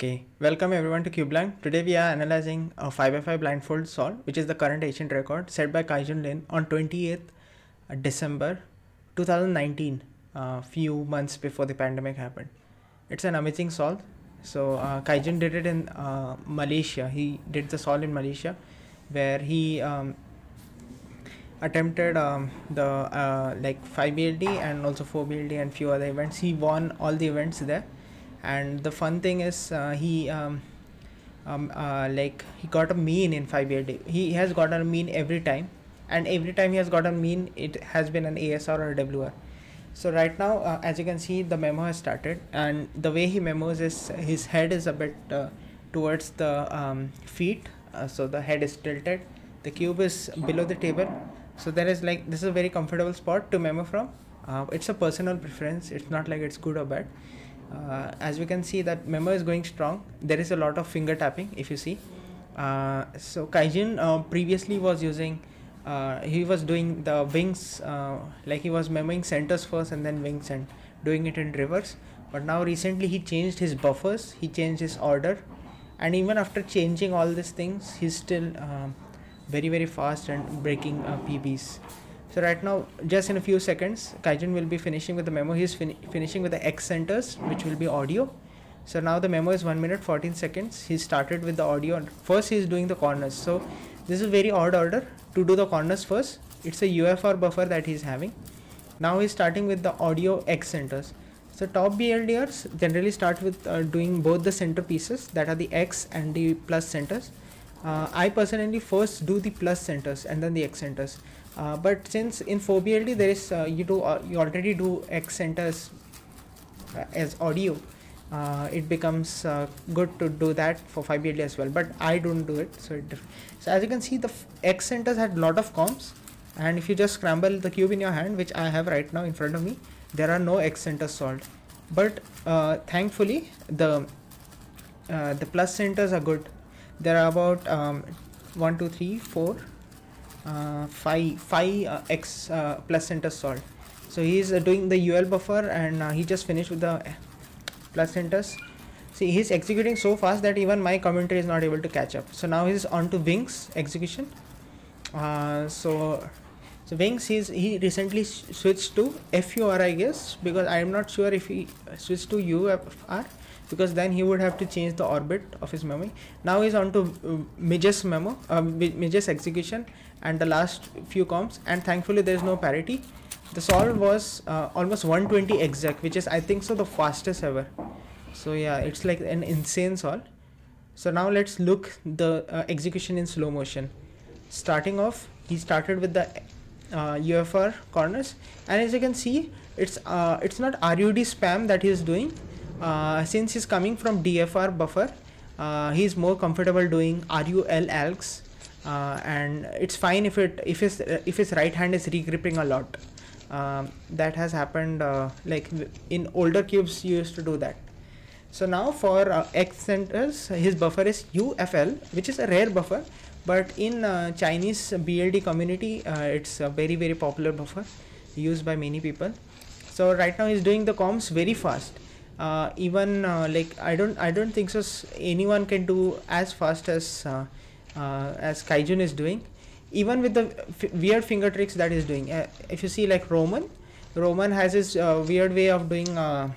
Okay, welcome everyone to QBlank. Today we are analyzing a 5x5 blindfold solve, which is the current ancient record set by Kaijun Lin on 28th uh, December 2019, a uh, few months before the pandemic happened. It's an amazing solve. So uh, Kaijun did it in uh, Malaysia. He did the solve in Malaysia, where he um, attempted um, the uh, like 5 BLD and also 4 BLD and few other events. He won all the events there and the fun thing is uh, he um, um, uh, like he got a mean in 5a he has got a mean every time and every time he has got a mean it has been an asr or a wr so right now uh, as you can see the memo has started and the way he memos is his head is a bit uh, towards the um, feet uh, so the head is tilted the cube is below the table so there is like this is a very comfortable spot to memo from uh, it's a personal preference it's not like it's good or bad uh, as we can see that Memo is going strong there is a lot of finger tapping if you see uh, so Kaijin uh, previously was using uh, he was doing the wings uh, like he was memoing centers first and then wings and doing it in reverse but now recently he changed his buffers he changed his order and even after changing all these things he's still uh, very very fast and breaking PBs so right now, just in a few seconds, Kaijin will be finishing with the memo. He's fin finishing with the X centers, which will be audio. So now the memo is 1 minute 14 seconds. He started with the audio. First, he's doing the corners. So this is very odd order to do the corners first. It's a UFR buffer that he's having. Now he's starting with the audio X centers. So top BLDRs generally start with uh, doing both the center pieces that are the X and the plus centers uh, I personally first do the plus centers and then the x centers. Uh, but since in 4BLD there is uh, you do uh, you already do x centers uh, as audio, uh, it becomes good to do that for 5BLD as well. But I don't do it, so it so as you can see the x centers had lot of comps, and if you just scramble the cube in your hand, which I have right now in front of me, there are no x centers solved. But thankfully the the plus centers are good there are about um, 1 2 3 4 uh, 5 5 uh, x uh, centers solved. so he is uh, doing the ul buffer and uh, he just finished with the uh, plus centers. see he's executing so fast that even my commentary is not able to catch up so now he's on to wings execution so so wings he's he recently switched to fur i guess because i am not sure if he switched to ufr because then he would have to change the orbit of his memory. Now he's on to uh, Midge's memo, uh, Midge's execution and the last few comps and thankfully there's no parity. The solve was uh, almost 120 exec, which is I think so the fastest ever. So yeah it's like an insane solve. So now let's look the uh, execution in slow motion. Starting off he started with the uh, UFR corners and as you can see it's uh, it's not RUD spam that he is doing uh, since he's coming from DFR buffer, uh, he's more comfortable doing RUL algs. Uh, and it's fine if it if his if his right hand is regripping a lot. Um, that has happened uh, like in older cubes you used to do that so now for uh, x centers his buffer is ufl which is a rare buffer but in uh, chinese bld community it's a very very popular buffer used by many people so right now he's doing the comps very fast uh, even uh, like I don't I don't think so anyone can do as fast as uh, uh, as Kaijun is doing even with the weird finger tricks that he's doing uh, if you see like Roman Roman has his uh, weird way of doing uh,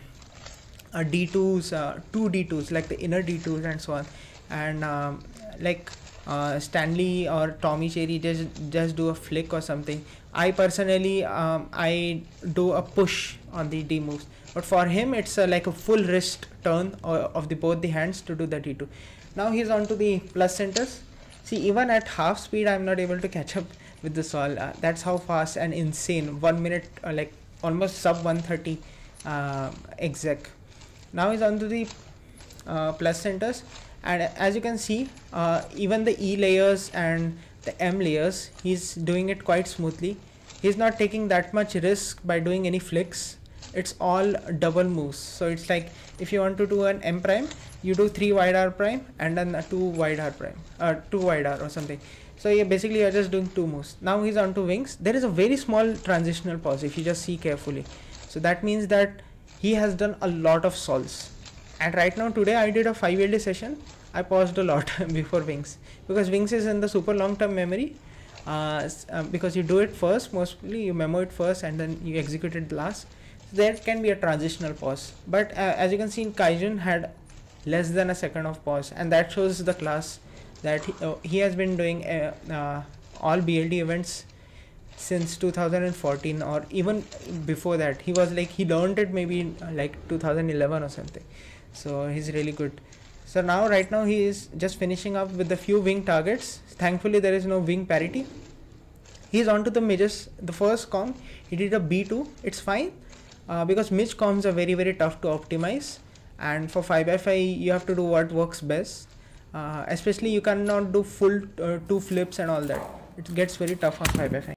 2s two D2s like the inner D2s and so on and um, like uh, Stanley or Tommy Cherry just just do a flick or something. I personally um, I do a push on the D moves, but for him it's like a full wrist turn of the both the hands to do the D2. Now he's on to the plus centers. See even at half speed I'm not able to catch up with this all. Uh, that's how fast and insane one minute uh, like almost sub 130 uh, exec. Now he's on to the uh, plus centers and as you can see uh, even the E layers and the M layers he's doing it quite smoothly he's not taking that much risk by doing any flicks it's all double moves so it's like if you want to do an M prime you do 3 wide R prime and then 2 wide R prime or uh, 2 wide R or something so yeah, basically you're just doing two moves now he's on two wings there is a very small transitional pause if you just see carefully so that means that he has done a lot of solves and right now today I did a 5LD session I paused a lot before wings because wings is in the super long term memory uh, uh, because you do it first mostly you memo it first and then you execute it last so there can be a transitional pause but uh, as you can see in Kaijun had less than a second of pause and that shows the class that he, uh, he has been doing uh, all BLD events since 2014 or even before that he was like he learned it maybe like 2011 or something so he's really good so now right now he is just finishing up with the few wing targets thankfully there is no wing parity he's on to the midges the first comp, he did a b2 it's fine uh, because midge comps are very very tough to optimize and for 5x5 you have to do what works best uh, especially you cannot do full uh, two flips and all that it gets very tough on 5x5